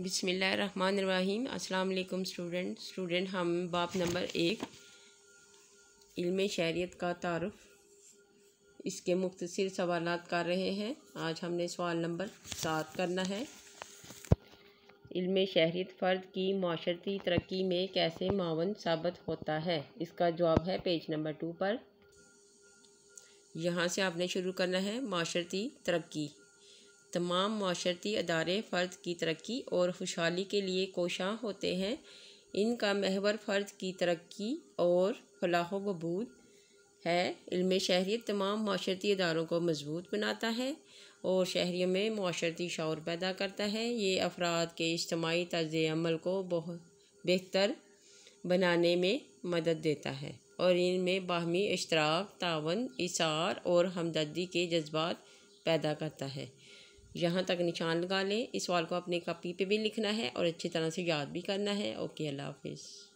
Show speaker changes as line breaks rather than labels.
बिसमीम अस्सलाम student student हम बाप नंबर एक इल्म शहरीत का तारफ़ इसके मुख्तर सवाल कर रहे हैं आज हमने सवाल नंबर सात करना है इल्म शहरीत फ़र्द की माशरती तरक्की में कैसे मावन साबित होता है इसका जवाब है पेज नंबर टू पर यहाँ से आपने शुरू करना है माशरती तरक्की तमाम माशरती अदारे फ़र्द की तरक्की और खुशहाली के लिए कोशाँ होते हैं इनका महवर फ़र्द की तरक्की और फलाह बबूद है इल्म शहरीत तमाम माशरती अदारों को मजबूत बनाता है और शहरी में माशरती शौर पैदा करता है ये अफराद के इज्तमी तर्ज अमल को बहुत बेहतर बनाने में मदद देता है और इनमें बाहमी अश्तराक तावन इशार और हमदर्दी के जज्बात पैदा करता है यहाँ तक निशान लगा लें इस सवाल को अपने कापी पे भी लिखना है और अच्छी तरह से याद भी करना है ओके अल्लाह हाफिज़